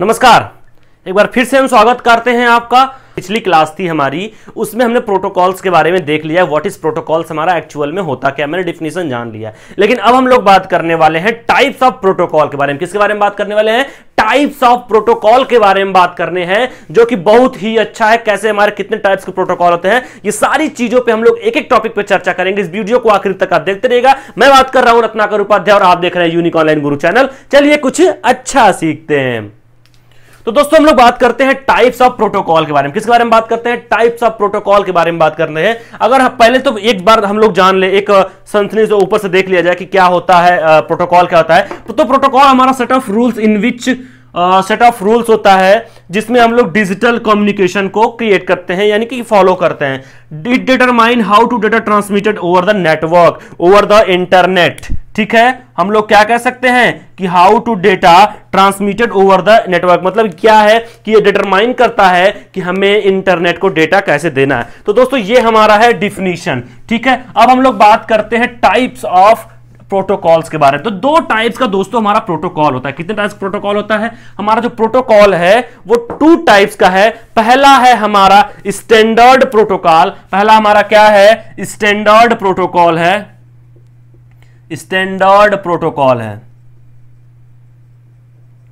नमस्कार एक बार फिर से हम स्वागत करते हैं आपका पिछली क्लास थी हमारी उसमें हमने प्रोटोकॉल्स के बारे में देख लिया व्हाट इज प्रोटोकॉल्स हमारा एक्चुअल में होता क्या मैंने डिफिनेशन जान लिया लेकिन अब हम लोग बात करने वाले हैं टाइप्स ऑफ प्रोटोकॉल के बारे में किसके बारे में बात करने वाले हैं टाइप्स ऑफ प्रोटोकॉल के बारे में बात करने हैं जो कि बहुत ही अच्छा है कैसे हमारे कितने टाइप्स के प्रोटोकॉल होते हैं ये सारी चीजों पे हम लोग एक एक टॉपिक पे चर्चा करेंगे इस वीडियो को आखिर तक आप देखते रहेगा मैं बात कर रहा हूं रत्नाकर उपाध्याय और आप देख रहे हैं यूनिक ऑनलाइन गुरु चैनल चलिए कुछ अच्छा सीखते हैं तो दोस्तों हम लोग बात करते हैं टाइप्स ऑफ प्रोटोकॉल के बारे में किसके बारे में बात करते हैं टाइप्स ऑफ प्रोटोकॉल के बारे में बात करते हैं अगर पहले तो एक बार हम लोग जान ले एक संथनी से ऊपर से देख लिया जाए कि क्या होता है प्रोटोकॉल क्या होता है तो प्रोटोकॉल तो हमारा set of rules in which set of rules होता है जिसमें हम लोग डिजिटल कम्युनिकेशन को क्रिएट करते हैं यानी कि फॉलो करते हैं डिट determine how to data transmitted over the network over the internet ठीक है हम लोग क्या कह सकते हैं कि how to data transmitted over the network मतलब क्या है कि ये डिटरमाइन करता है कि हमें इंटरनेट को डेटा कैसे देना है तो दोस्तों ये हमारा है डिफिनीशन ठीक है अब हम लोग बात करते हैं टाइप्स ऑफ प्रोटोकॉल्स के बारे में तो दो टाइप्स का दोस्तों हमारा प्रोटोकॉल होता है कितने टाइप्स प्रोटोकॉल होता है हमारा जो प्रोटोकॉल है वो टू टाइप्स का है पहला है हमारा स्टैंडर्ड प्रोटोकॉल पहला हमारा क्या है स्टैंडर्ड प्रोटोकॉल है स्टैंडर्ड प्रोटोकॉल है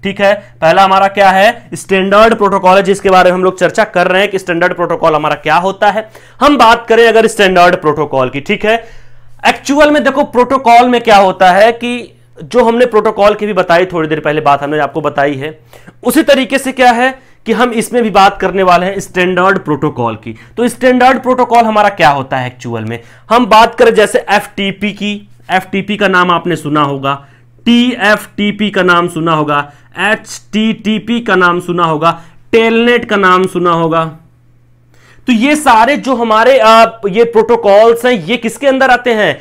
ठीक है पहला हमारा क्या है स्टैंडर्ड प्रोटोकॉल है जिसके बारे में हम लोग चर्चा कर रहे हैं कि स्टैंडर्ड प्रोटोकॉल हमारा क्या होता है हम बात करें अगर स्टैंडर्ड प्रोटोकॉल की ठीक है एक्चुअल में देखो प्रोटोकॉल में क्या होता है कि जो हमने प्रोटोकॉल की भी बताई थोड़ी देर पहले बात हमने आपको बताई है उसी तरीके से क्या है कि हम इसमें भी बात करने वाले हैं स्टैंडर्ड प्रोटोकॉल की तो स्टैंडर्ड प्रोटोकॉल हमारा क्या होता है एक्चुअल में हम बात करें जैसे एफ की एफ का नाम आपने सुना होगा टी का नाम सुना होगा एच का नाम सुना होगा टेलनेट का नाम सुना होगा तो ये सारे जो हमारे आप ये प्रोटोकॉल्स हैं ये किसके अंदर आते हैं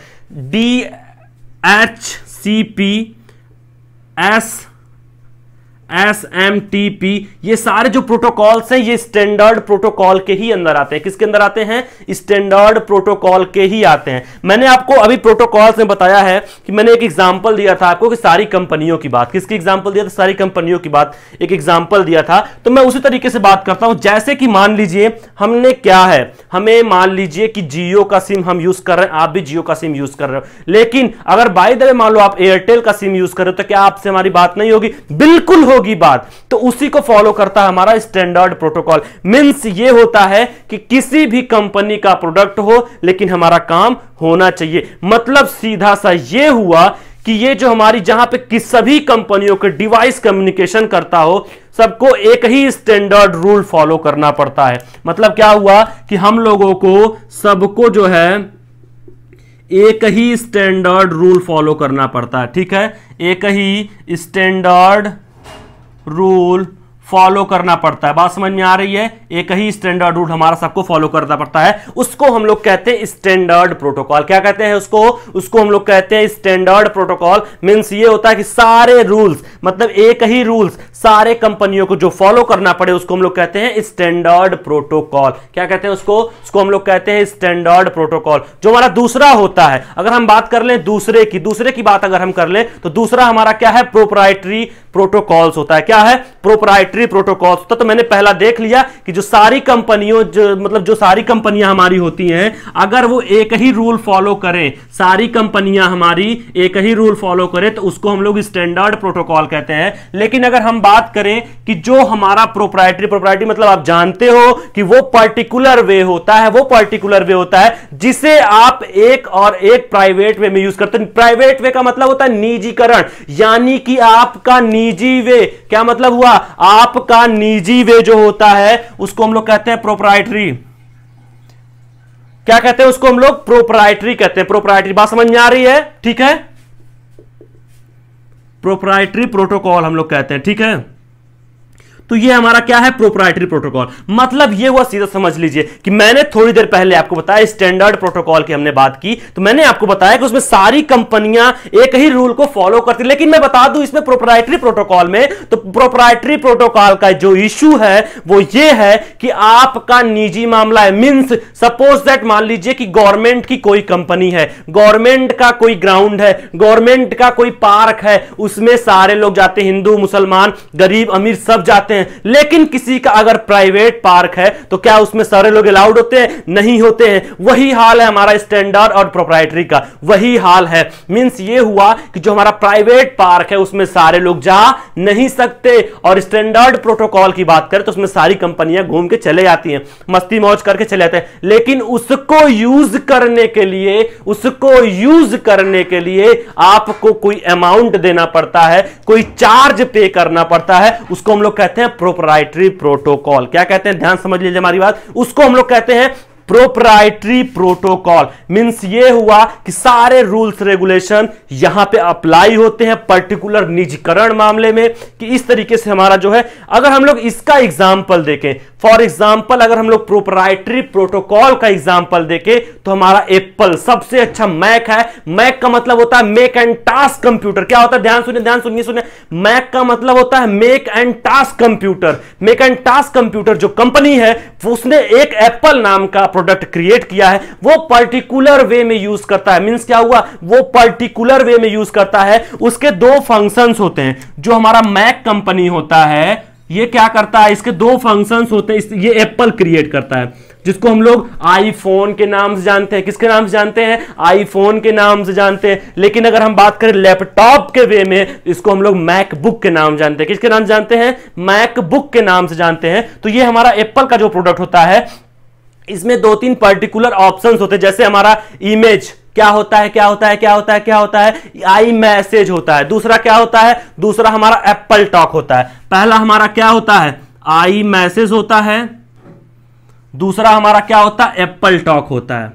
D H C P S S M T P ये सारे जो प्रोटोकॉल्स हैं ये स्टैंडर्ड प्रोटोकॉल के ही अंदर आते हैं किसके अंदर आते हैं स्टैंडर्ड प्रोटोकॉल के ही आते हैं मैंने आपको अभी प्रोटोकॉल्स में बताया है कि मैंने एक एग्जांपल दिया था आपको कि सारी कंपनियों की बात किसकी एग्जांपल दिया था सारी कंपनियों की बात एक एग्जाम्पल दिया था तो मैं उसी तरीके से बात करता हूं जैसे कि मान लीजिए हमने क्या है हमें मान लीजिए कि जियो का सिम हम यूज कर रहे हैं आप भी जियो का सिम यूज कर रहे हो लेकिन अगर बाई दवे मान लो आप एयरटेल का सिम यूज कर रहे हो तो क्या आपसे हमारी बात नहीं होगी बिल्कुल हो होगी बात तो उसी को फॉलो करता है हमारा स्टैंडर्ड प्रोटोकॉल मीन्स ये होता है कि किसी भी कंपनी का प्रोडक्ट हो लेकिन हमारा काम होना चाहिए मतलब सीधा सा ये हुआ कि ये जो हमारी जहां पे किस सभी कंपनियों के डिवाइस कम्युनिकेशन करता हो सबको एक ही स्टैंडर्ड रूल फॉलो करना पड़ता है मतलब क्या हुआ कि हम लोगों को सबको जो है एक ही स्टैंडर्ड रूल फॉलो करना पड़ता है ठीक है एक ही स्टैंडर्ड रूल फॉलो करना पड़ता है बात समझ में आ रही है एक ही स्टैंडर्ड रूल हमारा सबको फॉलो करना पड़ता है उसको हम लोग कहते हैं स्टैंडर्ड प्रोटोकॉल क्या कहते हैं उसको उसको हम लोग कहते हैं स्टैंडर्ड प्रोटोकॉल मीन्स ये होता है कि सारे रूल्स मतलब एक ही रूल्स सारे कंपनियों को जो फॉलो करना पड़े उसको हम लोग कहते हैं स्टैंडर्ड प्रोटोकॉल क्या कहते हैं उसको उसको हम लोग कहते हैं स्टैंडर्ड प्रोटोकॉल जो हमारा दूसरा होता है अगर हम बात कर लें दूसरे की दूसरे की बात अगर हम कर लें तो दूसरा हमारा क्या है प्रोप्राइटरी प्रोटोकॉल्स होता है क्या है प्रोपराइटरी प्रोटोकॉल्स होता तो मैंने पहला देख लिया कि जो सारी कंपनियों जो मतलब जो सारी कंपनियां हमारी होती हैं अगर वो एक ही रूल फॉलो करें सारी कंपनियां हमारी एक ही रूल फॉलो करें तो उसको हम लोग स्टैंडर्ड प्रोटोकॉल कहते हैं लेकिन अगर हम बात करें कि जो हमारा प्रोपराइटरी प्रोपराइटरी मतलब आप जानते हो कि वो पर्टिकुलर वे होता है वो पर्टिकुलर वे होता है जिसे आप एक और एक प्राइवेट वे में यूज करते हैं प्राइवेट वे का मतलब होता है निजीकरण यानी कि आपका निजी निजी वे क्या मतलब हुआ आपका निजी वे जो होता है उसको हम लोग कहते हैं प्रोपराइटरी क्या कहते हैं उसको हम लोग प्रोपराइटरी कहते हैं प्रोपराइटरी बात समझ में आ रही है ठीक है प्रोपराइटरी प्रोटोकॉल हम लोग कहते हैं ठीक है तो ये हमारा क्या है प्रोप्राइटरी प्रोटोकॉल मतलब ये हुआ सीधा समझ लीजिए कि मैंने थोड़ी देर पहले आपको बताया स्टैंडर्ड प्रोटोकॉल की हमने बात की तो मैंने आपको बताया कि उसमें सारी कंपनियां एक ही रूल को फॉलो करती लेकिन मैं बता दू इसमें प्रोप्राइटरी प्रोटोकॉल में तो प्रोप्राइटरी प्रोटोकॉल का जो इश्यू है वो ये है कि आपका निजी मामला है मीन्स सपोज दैट मान लीजिए कि गवर्नमेंट की कोई कंपनी है गवर्नमेंट का कोई ग्राउंड है गवर्नमेंट का कोई पार्क है उसमें सारे लोग जाते हिंदू मुसलमान गरीब अमीर सब जाते सकते हैं लेकिन किसी का अगर प्राइवेट पार्क है तो क्या उसमें सारे लोग अलाउड होते हैं नहीं होते हैं वही हाल है हमारा स्टैंडर्ड और प्रोप्राइटरी का वही हाल है मीन्स ये हुआ कि जो हमारा प्राइवेट पार्क है उसमें सारे लोग जा नहीं सकते और स्टैंडर्ड प्रोटोकॉल की बात करें तो उसमें सारी कंपनियां घूम के चले जाती हैं मस्ती मौज करके चले जाते हैं लेकिन उसको यूज करने के लिए उसको यूज करने के लिए आपको कोई अमाउंट देना पड़ता है कोई चार्ज पे करना पड़ता है उसको हम लोग कहते हैं हैं प्रोपराइटरी प्रोटोकॉल क्या कहते हैं ध्यान समझ लीजिए हमारी बात उसको हम लोग कहते हैं प्रोपराइटरी प्रोटोकॉल मीन्स ये हुआ कि सारे रूल्स रेगुलेशन यहां पे अप्लाई होते हैं पर्टिकुलर निजीकरण मामले में कि इस तरीके से हमारा जो है अगर हम लोग इसका एग्जाम्पल देखें फॉर एग्जाम्पल अगर हम लोग प्रोपराइटरी प्रोटोकॉल का एग्जाम्पल देखे तो हमारा एप्पल सबसे अच्छा मैक है मैक का मतलब होता है मेक एंड टास्क कंप्यूटर क्या होता है ध्यान सुनिए ध्यान सुनिए सुनिए मैक का मतलब होता है make and task computer make and task computer जो कंपनी है उसने एक एप्पल नाम का प्रोडक्ट क्रिएट किया है वो पर्टिकुलर वे में यूज करता है मीन्स क्या हुआ वो पर्टिकुलर वे में यूज करता है उसके दो फंक्शन होते हैं जो हमारा मैक कंपनी होता है ये क्या करता है इसके दो फंक्शंस होते हैं ये एप्पल क्रिएट करता है जिसको हम लोग आईफोन के नाम से जानते हैं किसके नाम से जानते हैं आईफोन के नाम से जानते हैं लेकिन अगर हम बात करें लैपटॉप के वे में इसको हम लोग मैकबुक के नाम जानते हैं किसके नाम जानते हैं मैकबुक के नाम से जानते हैं तो ये हमारा एप्पल का जो प्रोडक्ट होता है इसमें दो तीन पर्टिकुलर ऑप्शंस होते हैं जैसे हमारा इमेज क्या होता है क्या होता है क्या होता है क्या होता है आई मैसेज होता है दूसरा क्या होता है दूसरा हमारा एप्पल टॉक होता है पहला हमारा क्या होता है आई मैसेज होता है दूसरा हमारा क्या होता है एप्पल टॉक होता है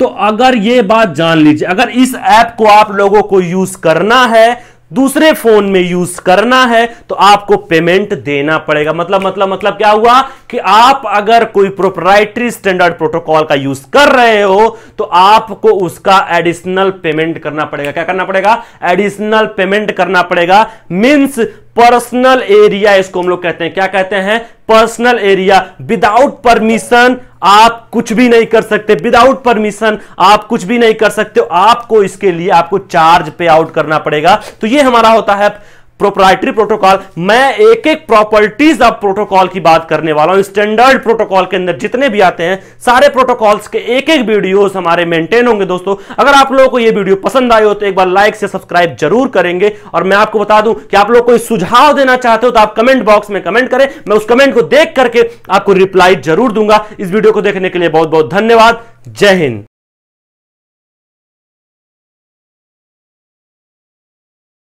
तो अगर ये बात जान लीजिए अगर इस ऐप को आप लोगों को यूज करना है दूसरे फोन में यूज करना है तो आपको पेमेंट देना पड़ेगा मतलब मतलब मतलब क्या हुआ कि आप अगर कोई प्रोपराइटरी स्टैंडर्ड प्रोटोकॉल का यूज कर रहे हो तो आपको उसका एडिशनल पेमेंट करना पड़ेगा क्या करना पड़ेगा एडिशनल पेमेंट करना पड़ेगा मींस पर्सनल एरिया इसको हम लोग कहते हैं क्या कहते हैं पर्सनल एरिया विदाउट परमिशन आप कुछ भी नहीं कर सकते विदाउट परमिशन आप कुछ भी नहीं कर सकते आपको इसके लिए आपको चार्ज पे आउट करना पड़ेगा तो ये हमारा होता है प्रोपराइटरी प्रोटोकॉल मैं एक एक प्रॉपर्टीज ऑफ प्रोटोकॉल की बात करने वाला हूं स्टैंडर्ड प्रोटोकॉल के अंदर जितने भी आते हैं सारे प्रोटोकॉल्स के एक एक वीडियोस हमारे मेंटेन होंगे दोस्तों अगर आप लोगों को ये वीडियो पसंद आए हो तो एक बार लाइक से सब्सक्राइब जरूर करेंगे और मैं आपको बता दूं कि आप लोग कोई सुझाव देना चाहते हो तो आप कमेंट बॉक्स में कमेंट करें मैं उस कमेंट को देख करके आपको रिप्लाई जरूर दूंगा इस वीडियो को देखने के लिए बहुत बहुत धन्यवाद जय हिंद